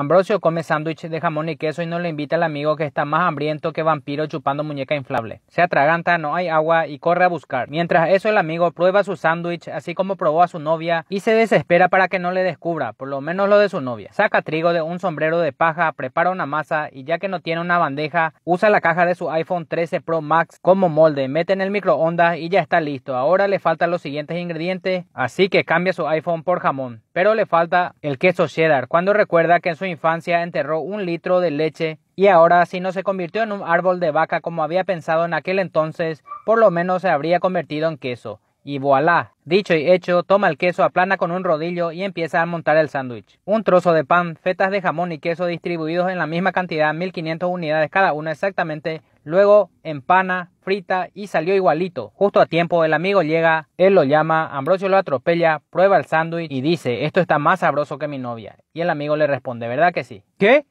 Ambrosio come sándwich de jamón y queso y no le invita al amigo que está más hambriento que vampiro chupando muñeca inflable. Se atraganta, no hay agua y corre a buscar. Mientras eso el amigo prueba su sándwich así como probó a su novia y se desespera para que no le descubra, por lo menos lo de su novia. Saca trigo de un sombrero de paja, prepara una masa y ya que no tiene una bandeja, usa la caja de su iPhone 13 Pro Max como molde, mete en el microondas y ya está listo. Ahora le faltan los siguientes ingredientes, así que cambia su iPhone por jamón, pero le falta el queso cheddar. Cuando recuerda que en su infancia enterró un litro de leche y ahora si no se convirtió en un árbol de vaca como había pensado en aquel entonces, por lo menos se habría convertido en queso. Y voilà. Dicho y hecho, toma el queso, aplana con un rodillo y empieza a montar el sándwich. Un trozo de pan, fetas de jamón y queso distribuidos en la misma cantidad, 1500 unidades cada una exactamente, Luego empana, frita y salió igualito. Justo a tiempo el amigo llega, él lo llama, Ambrosio lo atropella, prueba el sándwich y dice, esto está más sabroso que mi novia. Y el amigo le responde, ¿verdad que sí? ¿Qué?